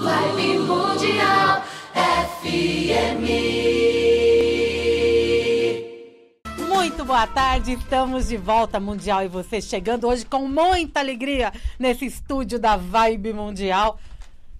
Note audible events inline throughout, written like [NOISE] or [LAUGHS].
Live Mundial FM. Muito boa tarde, estamos de volta Mundial e você chegando hoje com muita alegria nesse estúdio da Vibe Mundial.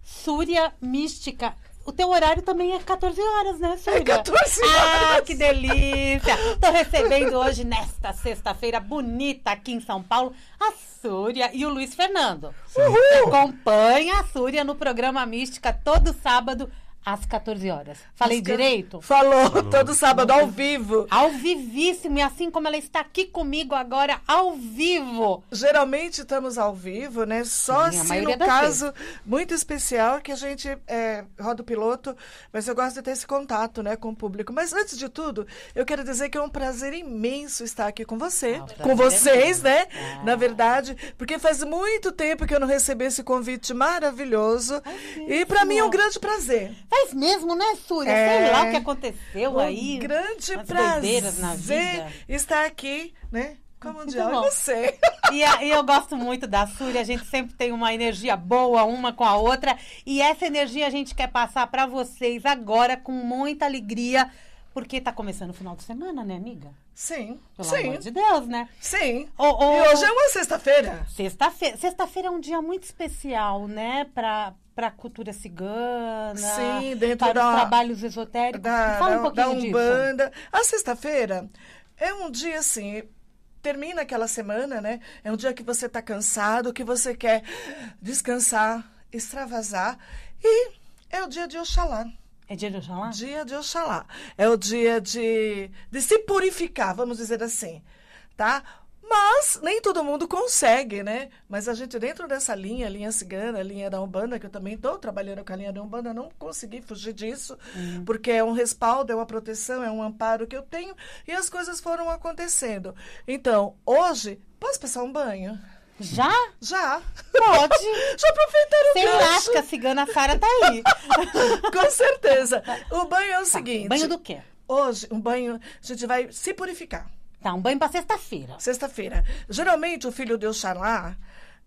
Súria Mística o teu horário também é 14 horas, né, filha? É 14 ah, horas. Ah, que delícia! Tô recebendo hoje, nesta sexta-feira bonita aqui em São Paulo, a Súria e o Luiz Fernando. Uhul. Acompanha a Súria no programa Mística todo sábado às 14 horas. Falei direito? Falou, Falou, todo sábado, ao vivo. Ao vivíssimo, e assim como ela está aqui comigo agora, ao vivo. Geralmente estamos ao vivo, né? Só Sim, se assim, no caso vezes. muito especial que a gente é, roda o piloto, mas eu gosto de ter esse contato né, com o público. Mas antes de tudo, eu quero dizer que é um prazer imenso estar aqui com você, ah, com é vocês, é né? Ah. Na verdade, porque faz muito tempo que eu não recebi esse convite maravilhoso. e para mim é um grande prazer. Faz é mesmo, né, Súria? É, Sei lá o que aconteceu é um aí. Grande prazer na vida. estar aqui, né? Como um Mundial você. E, a, e, eu gosto muito da Súria. A gente sempre tem uma energia boa uma com a outra. E essa energia a gente quer passar para vocês agora com muita alegria. Porque tá começando o final de semana, né, amiga? Sim. Pelo sim. amor de Deus, né? Sim. O, o... E hoje é uma sexta-feira. Sexta-feira. Sexta-feira é um dia muito especial, né? Pra, para cultura cigana. Sim, dentro para da... os trabalhos esotéricos. Da, Fala um pouquinho da Umbanda. Disso. A sexta-feira é um dia, assim, termina aquela semana, né? É um dia que você está cansado, que você quer descansar, extravasar. E é o dia de Oxalá. É dia de Oxalá? Dia de Oxalá. É o dia de, de se purificar, vamos dizer assim, tá? Mas nem todo mundo consegue, né? Mas a gente, dentro dessa linha, linha cigana, linha da Umbanda, que eu também estou trabalhando com a linha da Umbanda, não consegui fugir disso, uhum. porque é um respaldo, é uma proteção, é um amparo que eu tenho, e as coisas foram acontecendo. Então, hoje, posso passar um banho? Já? Já. Pode. [LAUGHS] Já aproveitaram Sem o gancho. que a cigana Sara tá aí. [LAUGHS] Com certeza. O banho é o tá, seguinte. Banho do quê? Hoje, um banho, a gente vai se purificar. Tá, um banho pra sexta-feira. Sexta-feira. Geralmente, o filho de Oxalá,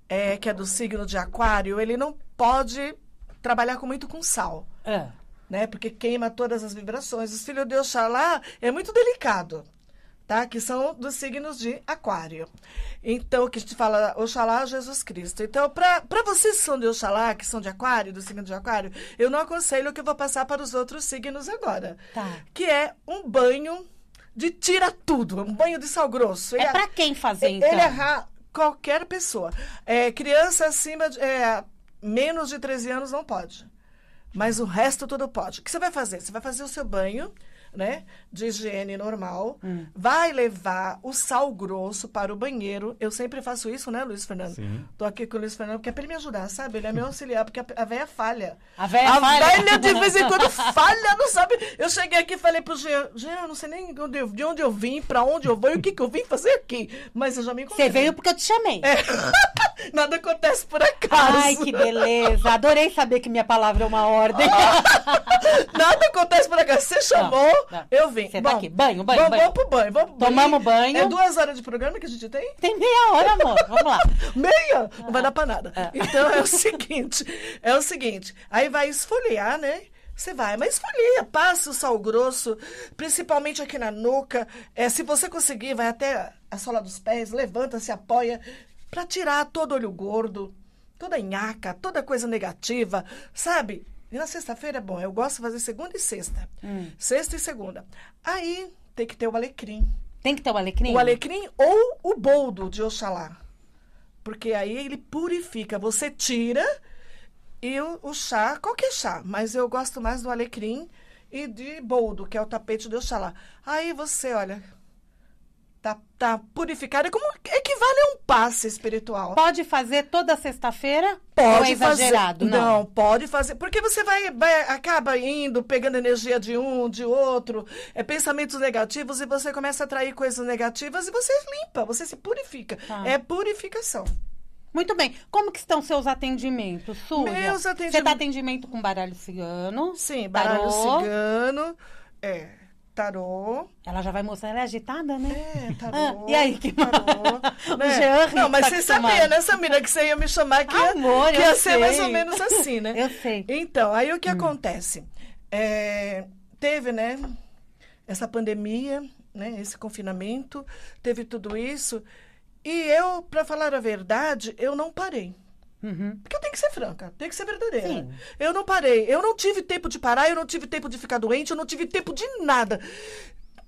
é, que é do signo de aquário, ele não pode trabalhar muito com sal. É. Né? Porque queima todas as vibrações. o filho de Oxalá é muito delicado tá? Que são dos signos de Aquário. Então, que a gente fala Oxalá Jesus Cristo. Então, para vocês que são de Oxalá, que são de Aquário, do signo de Aquário, eu não aconselho o que eu vou passar para os outros signos agora. Tá. Que é um banho de tira tudo, um banho de sal grosso. É, para quem fazer, então? Ele é qualquer pessoa. É, criança acima de... É, menos de 13 anos não pode. Mas o resto tudo pode. O que você vai fazer? Você vai fazer o seu banho né, de higiene normal, hum. vai levar o sal grosso para o banheiro. Eu sempre faço isso, né, Luiz Fernando? Sim. Tô aqui com o Luiz Fernando porque é para ele me ajudar, sabe? Ele é meu auxiliar, porque a, velha falha. A velha falha? A velha de vez em quando falha, não sabe? Eu cheguei aqui e falei pro Jean, Jean, eu não sei nem onde eu, de onde eu vim, para onde eu vou e o que, que eu vim fazer aqui. Mas eu já me encontrei. Você veio porque eu te chamei. É. [LAUGHS] Nada acontece por acaso. Ai, que beleza. Adorei saber que minha palavra é uma ordem. [LAUGHS] Nada acontece por acaso. Você tá. chamou, eu vim. Você tá aqui. Banho, banho, vamos, banho. Vamos pro banho, vamos pro banho. Tomamos banho. É duas horas de programa que a gente tem? Tem meia hora, amor. [LAUGHS] Vamos lá. meia? Não ah. vai dar pra nada. Ah. Então é o seguinte, é o seguinte. Aí vai esfoliar, né? Você vai, mas esfolia, passa o sal grosso, principalmente aqui na nuca. É, se você conseguir, vai até a sola dos pés, levanta, se apoia, para tirar todo olho gordo, toda nhaca, toda coisa negativa, sabe? E na sexta-feira bom, eu gosto de fazer segunda e sexta. Hum. Sexta e segunda. Aí tem que ter o alecrim. Tem que ter o alecrim? O alecrim ou o boldo de Oxalá. Porque aí ele purifica. Você tira e o, o chá, qualquer chá, mas eu gosto mais do alecrim e de boldo, que é o tapete de Oxalá. Aí você, olha, tá, tá purificada, é como equivale a um passe espiritual. Pode fazer toda sexta-feira? Pode não é exagerado, não. não. pode fazer, porque você vai, vai, acaba indo, pegando energia de um, de outro, é, pensamentos negativos e você começa a atrair coisas negativas e você limpa, você se purifica. Tá. É purificação. Muito bem. Como que estão seus atendimentos, Súlia? Meus atendimentos... Você dá tá atendimento com baralho cigano? Sim, baralho tarô. cigano, é tarô. Ela já vai mostrar, ela é agitada, né? É, [LAUGHS] ah, tarô. Ah, e aí, que tarô, né? O Jean Não, mas você tá sabia, né, Samira, que você ia me chamar que Amor, ia, que ia ser mais ou menos assim, né? [LAUGHS] eu sei. Então, aí o que hum. acontece? É, teve, né, essa pandemia, né, esse confinamento, teve tudo isso. E eu, para falar a verdade, eu não parei. Uhum. Porque eu tenho que ser franca, tenho que ser verdadeira. Sim. Eu não parei, eu não tive tempo de parar, eu não tive tempo de ficar doente, eu não tive tempo de nada.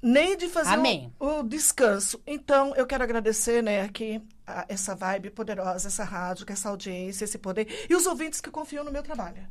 Nem de fazer o, o, descanso. Então, eu quero agradecer, né, aqui a, essa vibe poderosa, essa rádio, é essa audiência, esse poder e os ouvintes que confiam no meu trabalho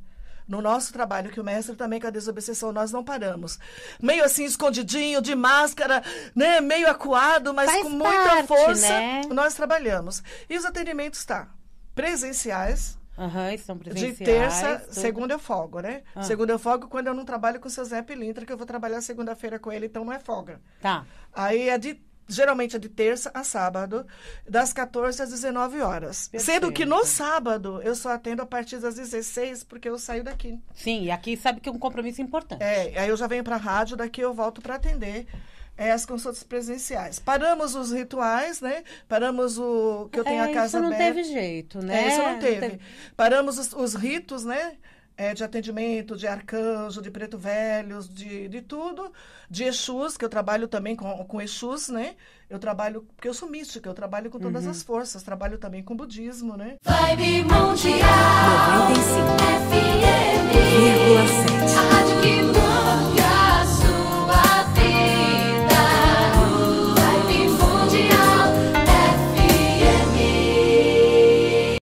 no nosso trabalho, que o mestre também com a desobsessão nós não paramos. Meio assim, escondidinho, de máscara, né? Meio acuado, mas Faz com muita força, né? nós trabalhamos. E os atendimentos, tá? presenciais. Uhum, são presenciais. De terça, tudo. segunda eu folgo, né? Uhum. Segunda eu folgo quando eu não trabalho com o seu Zé Pilintra, que eu vou trabalhar segunda-feira com ele, então não é folga. Tá. Aí é de geralmente é de terça a sábado, das 14 às 19 horas. Perfeito. Sendo que no sábado eu só atendo a partir das 16, porque eu saio daqui. Sim, e aqui sabe que é um compromisso importante. É, aí eu já venho para a rádio, daqui eu volto para atender é, as consultas presenciais. Paramos os rituais, né? Paramos o que eu tenho é, a casa aberta. Isso não aberta. teve jeito, né? É, isso não teve. É, né? Não teve. Paramos os, os, ritos, né? É, de atendimento, de arcanjo, de preto velhos, de, de tudo. De Exus, que eu trabalho também com, com Exus, né? Eu trabalho, porque eu sou mística, eu trabalho com todas uhum. as forças. Trabalho também com budismo, né? Vibe Mundial 95